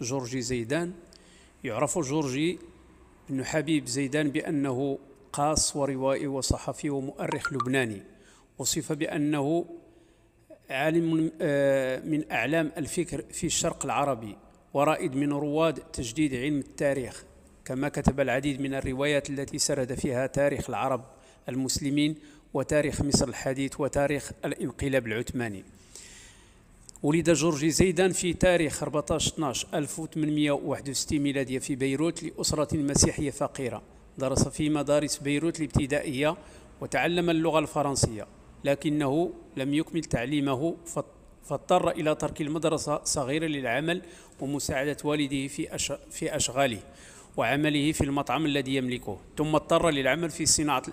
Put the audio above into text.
جورجي زيدان يعرف جورجي بن حبيب زيدان بأنه قاص وروائي وصحفي ومؤرخ لبناني وصف بأنه عالم آه، من أعلام الفكر في الشرق العربي ورائد من رواد تجديد علم التاريخ كما كتب العديد من الروايات التي سرد فيها تاريخ العرب المسلمين وتاريخ مصر الحديث وتاريخ الانقلاب العثماني ولد جورج زيدان في تاريخ 14 12 1861 ميلادية في بيروت لأسرة مسيحية فقيرة درس في مدارس بيروت الابتدائية وتعلم اللغة الفرنسية لكنه لم يكمل تعليمه فاضطر إلى ترك المدرسة صغيرا للعمل ومساعدة والده في في أشغاله وعمله في المطعم الذي يملكه ثم اضطر للعمل في صناعة